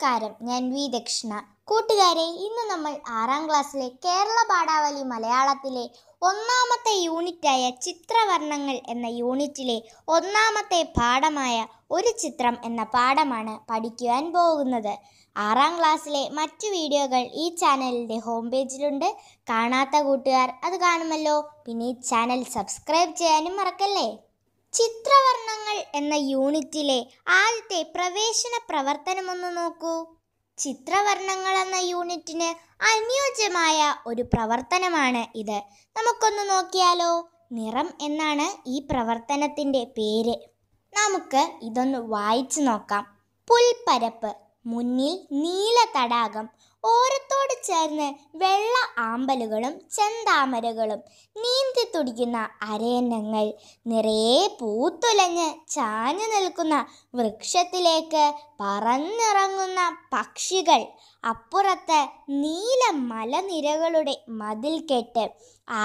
നമസ്കാരം ഞാൻ വി ദക്ഷിണ കൂട്ടുകാരെ ഇന്ന് നമ്മൾ ആറാം ക്ലാസ്സിലെ കേരള പാഠാവലി മലയാളത്തിലെ ഒന്നാമത്തെ യൂണിറ്റായ ചിത്രവർണ്ണങ്ങൾ എന്ന യൂണിറ്റിലെ ഒന്നാമത്തെ പാഠമായ ഒരു ചിത്രം എന്ന പാഠമാണ് പഠിക്കുവാൻ പോകുന്നത് ആറാം ക്ലാസ്സിലെ മറ്റു വീഡിയോകൾ ഈ ചാനലിൻ്റെ ഹോം പേജിലുണ്ട് കാണാത്ത കൂട്ടുകാർ അത് കാണുമല്ലോ പിന്നെ ഈ ചാനൽ സബ്സ്ക്രൈബ് ചെയ്യാനും മറക്കല്ലേ ചിത്രവർണ്ണങ്ങൾ എന്ന യൂണിറ്റിലെ ആദ്യത്തെ പ്രവേശന പ്രവർത്തനമൊന്ന് നോക്കൂ ചിത്രവർണ്ണങ്ങൾ എന്ന യൂണിറ്റിന് അനുയോജ്യമായ ഒരു പ്രവർത്തനമാണ് ഇത് നമുക്കൊന്ന് നോക്കിയാലോ നിറം എന്നാണ് ഈ പ്രവർത്തനത്തിൻ്റെ പേര് നമുക്ക് ഇതൊന്ന് വായിച്ചു നോക്കാം പുൽപ്പരപ്പ് മുന്നിൽ നീല തടാകം ഓരത്തോട് ചേർന്ന് വെള്ള ആമ്പലുകളും ചെന്താമരകളും നീന്തി തുടിക്കുന്ന അരയന്നങ്ങൾ നിറയെ പൂത്തുലഞ്ഞ് ചാഞ്ഞു നിൽക്കുന്ന വൃക്ഷത്തിലേക്ക് പറന്നിറങ്ങുന്ന പക്ഷികൾ അപ്പുറത്ത് നീല മലനിരകളുടെ മതിൽ കെട്ട്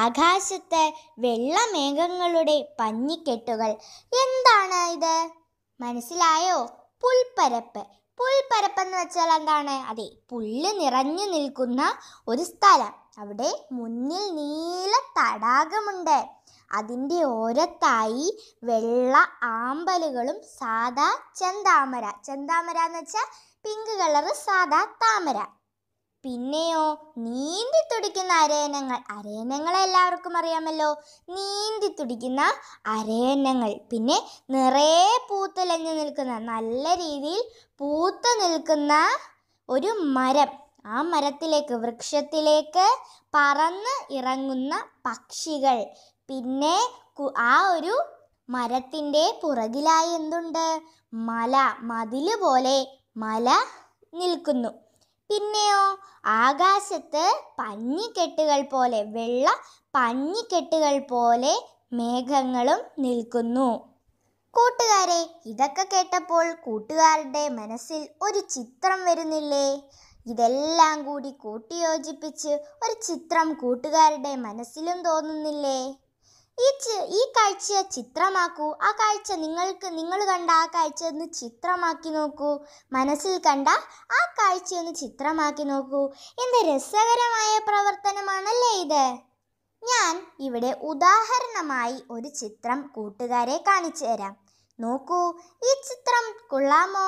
ആകാശത്ത് വെള്ളമേഘങ്ങളുടെ പഞ്ഞിക്കെട്ടുകൾ എന്താണ് ഇത് മനസ്സിലായോ പുൽപ്പരപ്പ് പുൽപ്പരപ്പെന്ന് വെച്ചാൽ എന്താണ് അതെ പുല്ല് നിറഞ്ഞു നിൽക്കുന്ന ഒരു സ്ഥലം അവിടെ മുന്നിൽ നീല തടാകമുണ്ട് അതിൻ്റെ ഓരത്തായി വെള്ള ആമ്പലുകളും സാദാ ചെന്താമര ചെന്താമര എന്ന് വെച്ചാൽ പിങ്ക് കളറ് സാദാ താമര പിന്നെയോ നീന്തി തുടിക്കുന്ന അരയനങ്ങൾ അരയനങ്ങൾ എല്ലാവർക്കും അറിയാമല്ലോ നീന്തി തുടിക്കുന്ന അരയനങ്ങൾ പിന്നെ നിറയെ പൂത്തലഞ്ഞു നിൽക്കുന്ന നല്ല രീതിയിൽ പൂത്ത് നിൽക്കുന്ന ഒരു മരം ആ മരത്തിലേക്ക് വൃക്ഷത്തിലേക്ക് പറന്ന് ഇറങ്ങുന്ന പക്ഷികൾ പിന്നെ ആ ഒരു മരത്തിൻ്റെ പുറകിലായി എന്തുണ്ട് മല മതില് പോലെ മല നിൽക്കുന്നു പിന്നെയോ ആകാശത്ത് പഞ്ഞിക്കെട്ടുകൾ പോലെ വെള്ള പഞ്ഞിക്കെട്ടുകൾ പോലെ മേഘങ്ങളും നിൽക്കുന്നു കൂട്ടുകാരെ ഇതൊക്കെ കേട്ടപ്പോൾ കൂട്ടുകാരുടെ മനസ്സിൽ ഒരു ചിത്രം വരുന്നില്ലേ ഇതെല്ലാം കൂടി കൂട്ടിയോജിപ്പിച്ച് ഒരു ചിത്രം കൂട്ടുകാരുടെ മനസ്സിലും തോന്നുന്നില്ലേ ഈ ഈ കാഴ്ച ചിത്രമാക്കൂ ആ കാഴ്ച നിങ്ങൾക്ക് നിങ്ങൾ കണ്ട ആ കാഴ്ച ഒന്ന് ചിത്രമാക്കി നോക്കൂ മനസ്സിൽ കണ്ട ആ കാഴ്ച ഒന്ന് ചിത്രമാക്കി നോക്കൂ എന്ത് രസകരമായ പ്രവർത്തനമാണല്ലേ ഇത് ഞാൻ ഇവിടെ ഉദാഹരണമായി ഒരു ചിത്രം കൂട്ടുകാരെ കാണിച്ചു തരാം നോക്കൂ ഈ ചിത്രം കൊള്ളാമോ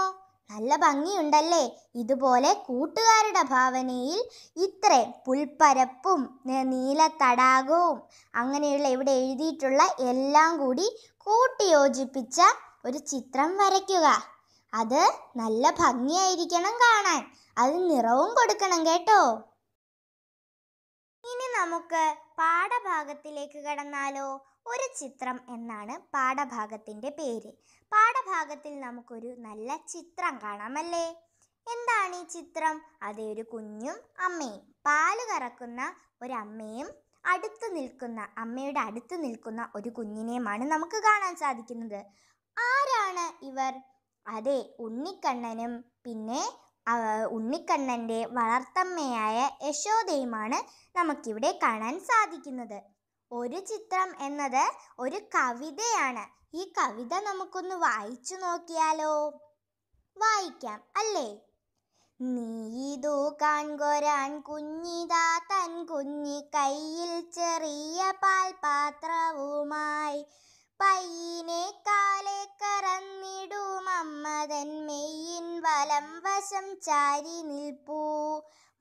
നല്ല ഭംഗിയുണ്ടല്ലേ ഇതുപോലെ കൂട്ടുകാരുടെ ഭാവനയിൽ ഇത്രേ പുൽപ്പരപ്പും നീല തടാകവും അങ്ങനെയുള്ള ഇവിടെ എഴുതിയിട്ടുള്ള എല്ലാം കൂടി കൂട്ടിയോജിപ്പിച്ച ഒരു ചിത്രം വരയ്ക്കുക അത് നല്ല ഭംഗിയായിരിക്കണം കാണാൻ അത് നിറവും കൊടുക്കണം കേട്ടോ ഇനി നമുക്ക് പാഠഭാഗത്തിലേക്ക് കടന്നാലോ ഒരു ചിത്രം എന്നാണ് പാഠഭാഗത്തിൻ്റെ പേര് പാഠഭാഗത്തിൽ നമുക്കൊരു നല്ല ചിത്രം കാണാമല്ലേ എന്താണ് ഈ ചിത്രം അതേ ഒരു കുഞ്ഞും അമ്മയും പാല് കറക്കുന്ന ഒരമ്മയും അടുത്ത് നിൽക്കുന്ന അമ്മയുടെ അടുത്ത് നിൽക്കുന്ന ഒരു കുഞ്ഞിനെയുമാണ് നമുക്ക് കാണാൻ സാധിക്കുന്നത് ആരാണ് ഇവർ അതെ ഉണ്ണിക്കണ്ണനും പിന്നെ ഉണ്ണിക്കണ്ണൻ്റെ വളർത്തമ്മയായ യശോദയുമാണ് നമുക്കിവിടെ കാണാൻ സാധിക്കുന്നത് ഒരു ചിത്രം എന്നത് ഒരു കവിതയാണ് ഈ കവിത നമുക്കൊന്ന് വായിച്ചു നോക്കിയാലോ വായിക്കാം അല്ലേ നീതു കാൺകൊരാൻ കുഞ്ഞിതാ തൻ കുഞ്ഞി കയ്യിൽ ചെറിയ പാൽപാത്രവുമായി പയ്യിനെ കാലെ അമ്മതൻ മെയ്യിൻ വലം വശം ചാരി നിൽപ്പൂ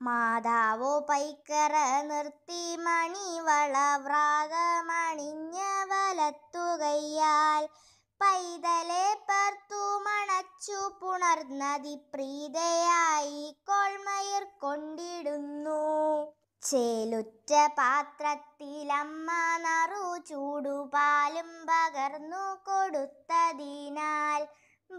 മാതാവോ പൈക്കറ നിർത്തി മണിവള വ്രാതമണിഞ്ഞ വലത്തുകയാൽ പൈതലെ പർത്തു മണച്ചു പുണർന്നതി പ്രീതയായി കൊൾമയിർ കൊണ്ടിടുന്നു ചേലുറ്റ പാത്രത്തിലമ്മ നറു ചൂടുപാലും പകർന്നു കൊടുത്തതിനാൽ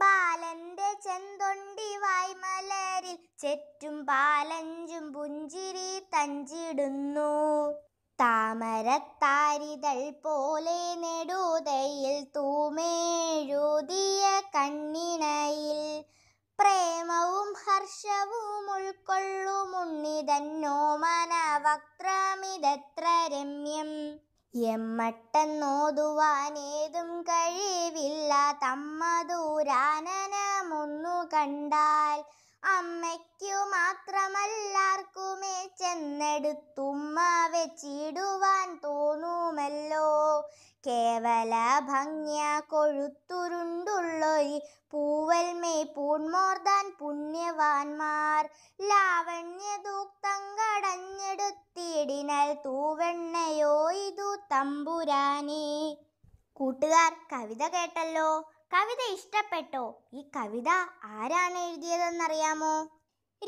ബാലന്റെ ചെന്തൊണ്ടി വായ്മലരിൽ ചെറ്റും പാലഞ്ചും പുഞ്ചിരി തഞ്ചിടുന്നു താമരത്താരിതൾ പോലെ നെടുതയിൽ തൂമേഴുതിയ കണ്ണിണയിൽ പ്രേമവും ഹർഷവും ഉൾക്കൊള്ളുമുണ്ണിതന്നോ മനവക്രമിതത്ര രമ്യം എമ്മട്ടെന്നോതുവാനേതും കഴിവില്ല തമ്മതൂരാനനമൊന്നു കണ്ടാൽ അമ്മയ്ക്കു മാത്രമല്ലാർക്കുമേ ചെന്നെടുത്തുമ്മ വെച്ചിടുവാൻ തോന്നുമല്ലോ കേവല ഭംഗ്യ കൊഴുത്തുരുണ്ടുള്ളൊരി പൂവൽമേ പൂൺമോർദാൻ പുണ്യവാൻമാർ ലാവണ്യദൂക്തങ്കടഞ്ഞെടുത്തിടിനൽ തൂവെണ്ണയോ ഇതു തമ്പുരാനേ കൂട്ടുകാർ കവിത കേട്ടല്ലോ കവിത ഇഷ്ടപ്പെട്ടോ ഈ കവിത ആരാണ് എഴുതിയതെന്നറിയാമോ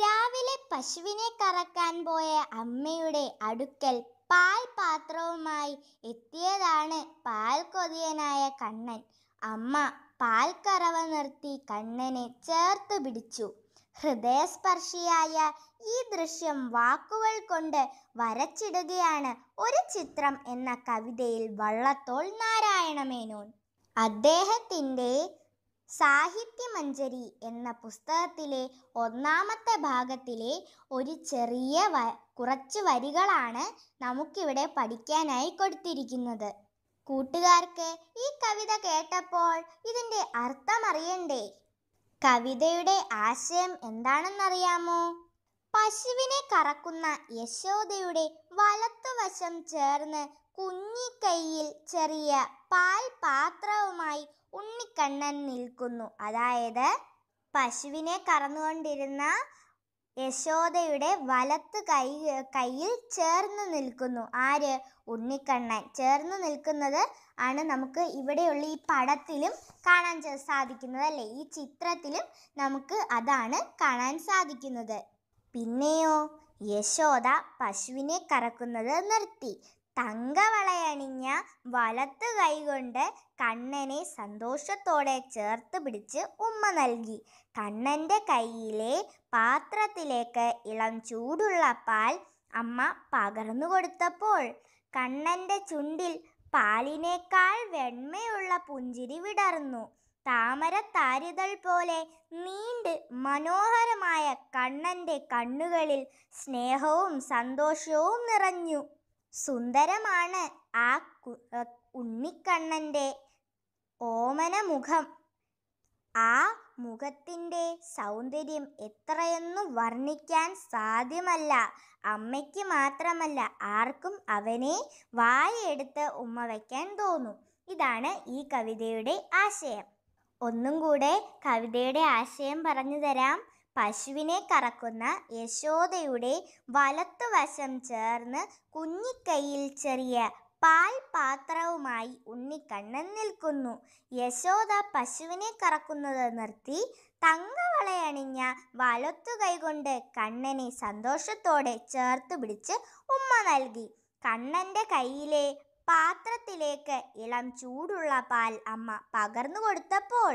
രാവിലെ പശുവിനെ കറക്കാൻ പോയ അമ്മയുടെ അടുക്കൽ പാൽ പാത്രവുമായി എത്തിയതാണ് പാൽ കൊതിയനായ കണ്ണൻ അമ്മ പാൽ കറവ നിർത്തി കണ്ണനെ ചേർത്ത് പിടിച്ചു ഹൃദയസ്പർശിയായ ഈ ദൃശ്യം വാക്കുകൾ കൊണ്ട് വരച്ചിടുകയാണ് ഒരു ചിത്രം എന്ന കവിതയിൽ വള്ളത്തോൾ നാരായണമേനോൻ അദ്ദേഹത്തിൻ്റെ സാഹിത്യമഞ്ജരി എന്ന പുസ്തകത്തിലെ ഒന്നാമത്തെ ഭാഗത്തിലെ ഒരു ചെറിയ വ കുറച്ച് വരികളാണ് നമുക്കിവിടെ പഠിക്കാനായി കൊടുത്തിരിക്കുന്നത് കൂട്ടുകാർക്ക് ഈ കവിത കേട്ടപ്പോൾ ഇതിൻ്റെ അർത്ഥം അറിയണ്ടേ കവിതയുടെ ആശയം എന്താണെന്നറിയാമോ പശുവിനെ കറക്കുന്ന യശോദയുടെ വലത്തുവശം ചേർന്ന് കുഞ്ഞിക്കൈയിൽ ചെറിയ പാൽ പാത്രവുമായി ഉണ്ണിക്കണ്ണൻ നിൽക്കുന്നു അതായത് പശുവിനെ കറന്നുകൊണ്ടിരുന്ന യശോദയുടെ വലത്ത് കൈ കയ്യിൽ ചേർന്ന് നിൽക്കുന്നു ആര് ഉണ്ണിക്കണ്ണൻ ചേർന്ന് നിൽക്കുന്നത് ആണ് നമുക്ക് ഇവിടെയുള്ള ഈ പടത്തിലും കാണാൻ സാധിക്കുന്നത് അല്ലേ ഈ ചിത്രത്തിലും നമുക്ക് അതാണ് കാണാൻ സാധിക്കുന്നത് പിന്നെയോ യശോദ പശുവിനെ കറക്കുന്നത് നിർത്തി തങ്കവളയണിഞ്ഞ വലത്ത് കൈകൊണ്ട് കണ്ണനെ സന്തോഷത്തോടെ ചേർത്ത് പിടിച്ച് ഉമ്മ നൽകി കണ്ണൻ്റെ കയ്യിലെ പാത്രത്തിലേക്ക് ഇളം ചൂടുള്ള പാൽ അമ്മ പകർന്നു കൊടുത്തപ്പോൾ കണ്ണൻ്റെ ചുണ്ടിൽ പാലിനേക്കാൾ വെണ്മയുള്ള പുഞ്ചിരി വിടർന്നു താമരത്താരിതൾ പോലെ നീണ്ട് മനോഹരമായ കണ്ണൻ്റെ കണ്ണുകളിൽ സ്നേഹവും സന്തോഷവും നിറഞ്ഞു സുന്ദരമാണ് ആ ഉണ്ണിക്കണ്ണൻ്റെ ഓമനമുഖം ആ മുഖത്തിൻ്റെ സൗന്ദര്യം എത്രയെന്നു വർണ്ണിക്കാൻ സാധ്യമല്ല അമ്മയ്ക്ക് മാത്രമല്ല ആർക്കും അവനെ വായെടുത്ത് ഉമ്മ വയ്ക്കാൻ തോന്നും ഇതാണ് ഈ കവിതയുടെ ആശയം ഒന്നും കൂടെ കവിതയുടെ ആശയം പറഞ്ഞു തരാം പശുവിനെ കറക്കുന്ന യശോദയുടെ വലത്തുവശം ചേർന്ന് കുഞ്ഞിക്കൈയിൽ ചെറിയ പാൽ പാത്രവുമായി ഉണ്ണിക്കണ്ണൻ നിൽക്കുന്നു യശോദ പശുവിനെ കറക്കുന്നത് നിർത്തി തങ്കവളയണിഞ്ഞ വലത്തു കൈകൊണ്ട് കണ്ണനെ സന്തോഷത്തോടെ ചേർത്ത് പിടിച്ച് ഉമ്മ നൽകി കണ്ണൻ്റെ കയ്യിലെ പാത്രത്തിലേക്ക് ഇളം ചൂടുള്ള പാൽ അമ്മ പകർന്നു കൊടുത്തപ്പോൾ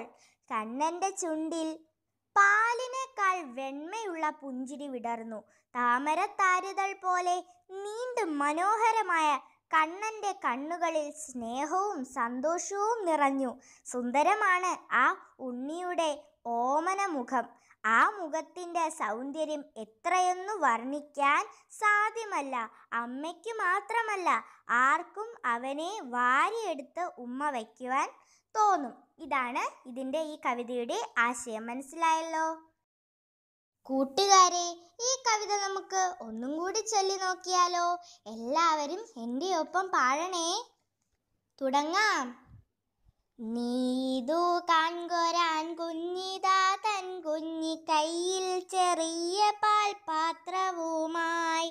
കണ്ണൻ്റെ ചുണ്ടിൽ പാലിനേക്കാൾ വെണ്മയുള്ള പുഞ്ചിരി വിടർന്നു താമരത്താരുതൾ പോലെ നീണ്ടും മനോഹരമായ കണ്ണൻ്റെ കണ്ണുകളിൽ സ്നേഹവും സന്തോഷവും നിറഞ്ഞു സുന്ദരമാണ് ആ ഉണ്ണിയുടെ ഓമന മുഖം ആ മുഖത്തിൻ്റെ സൗന്ദര്യം എത്രയെന്നു വർണ്ണിക്കാൻ സാധ്യമല്ല അമ്മയ്ക്ക് മാത്രമല്ല ആർക്കും അവനെ വാരിയെടുത്ത് ഉമ്മ വയ്ക്കുവാൻ തോന്നും ഇതാണ് ഇതിൻ്റെ ഈ കവിതയുടെ ആശയം മനസ്സിലായല്ലോ കൂട്ടുകാരെ ഈ കവിത നമുക്ക് ഒന്നും കൂടി ചൊല്ലി നോക്കിയാലോ എല്ലാവരും എൻ്റെ ഒപ്പം പാഴണേ തുടങ്ങാം നീതു കാൺകൊരാൻ കുഞ്ഞിതാ തൻ കുഞ്ഞി കയ്യിൽ ചെറിയ പാൽപാത്രവുമായി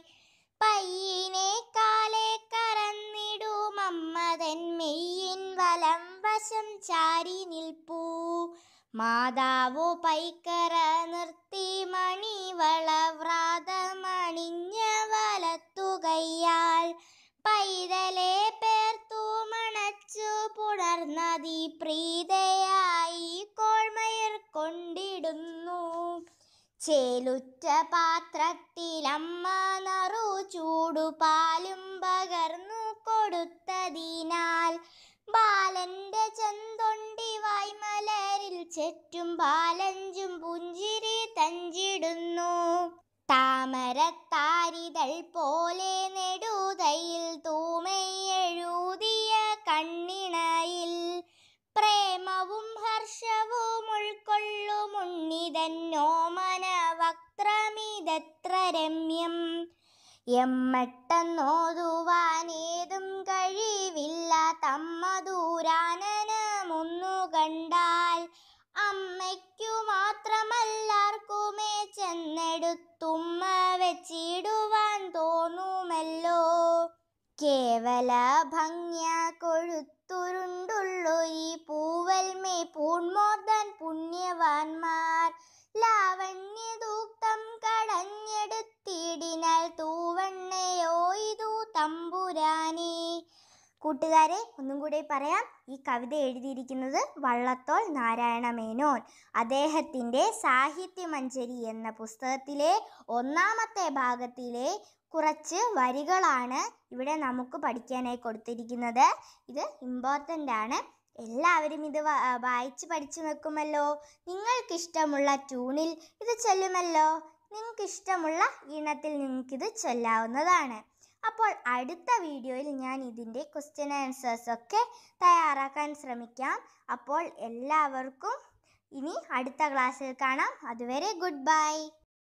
പയ്യനെ കാലെ കറന്നിടും അമ്മതൻ മെയ്യിൻ വലം വശം ചാരി നിൽപ്പൂ മാതാവു പൈക്കര നിർത്തി മണിവളവ്രാതമണിഞ്ഞ വലത്തുകയ്യാൽ പൈതലെ പേർത്തു മണച്ചു പുണർന്നതി പ്രീതയായി കോൾമയർ കൊണ്ടിടുന്നു ചേലുറ്റ പാത്രത്തിലമ്മ നറു ചൂടുപാലും പകർന്നു കൊടുത്തതിനാൽ ബാലന്റെ ചെന്തൊണ്ടി വായ്മലേ ചെറ്റും പാലഞ്ചും പുഞ്ചിരി തഞ്ചിടുന്നു താമരത്താരിതൾ പോലെ നെടുതയിൽ തൂമയെഴുതിയ കണ്ണിണയിൽ പ്രേമവും ഹർഷവും ഉൾക്കൊള്ളുമുണ്ണിതന്നോമന വക്രമിതത്ര രമ്യം എമ്മട്ടെന്നോതുവാനേ തുമ്മ വെച്ചിടുവാൻ തോന്നുമല്ലോ കേവല ഭംഗ്യ ഈ പൂവൽമേ പൂൺമോർദൻ പുണ്യവാന്മാർ ദൂക്തം കടഞ്ഞെടുത്തിടിനാൽ തൂ കൂട്ടുകാരെ ഒന്നും കൂടി പറയാം ഈ കവിത എഴുതിയിരിക്കുന്നത് വള്ളത്തോൾ നാരായണ മേനോൻ അദ്ദേഹത്തിൻ്റെ സാഹിത്യമഞ്ജരി എന്ന പുസ്തകത്തിലെ ഒന്നാമത്തെ ഭാഗത്തിലെ കുറച്ച് വരികളാണ് ഇവിടെ നമുക്ക് പഠിക്കാനായി കൊടുത്തിരിക്കുന്നത് ഇത് ഇമ്പോർട്ടൻ്റ് ആണ് എല്ലാവരും ഇത് വായിച്ച് പഠിച്ചു നിൽക്കുമല്ലോ നിങ്ങൾക്കിഷ്ടമുള്ള ട്യൂണിൽ ഇത് ചൊല്ലുമല്ലോ നിങ്ങൾക്കിഷ്ടമുള്ള ഈണത്തിൽ നിങ്ങൾക്കിത് ചൊല്ലാവുന്നതാണ് അപ്പോൾ അടുത്ത വീഡിയോയിൽ ഞാൻ ഇതിൻ്റെ ക്വസ്റ്റ്യൻ ആൻസേഴ്സ് ഒക്കെ തയ്യാറാക്കാൻ ശ്രമിക്കാം അപ്പോൾ എല്ലാവർക്കും ഇനി അടുത്ത ക്ലാസ്സിൽ കാണാം അതുവരെ ഗുഡ് ബൈ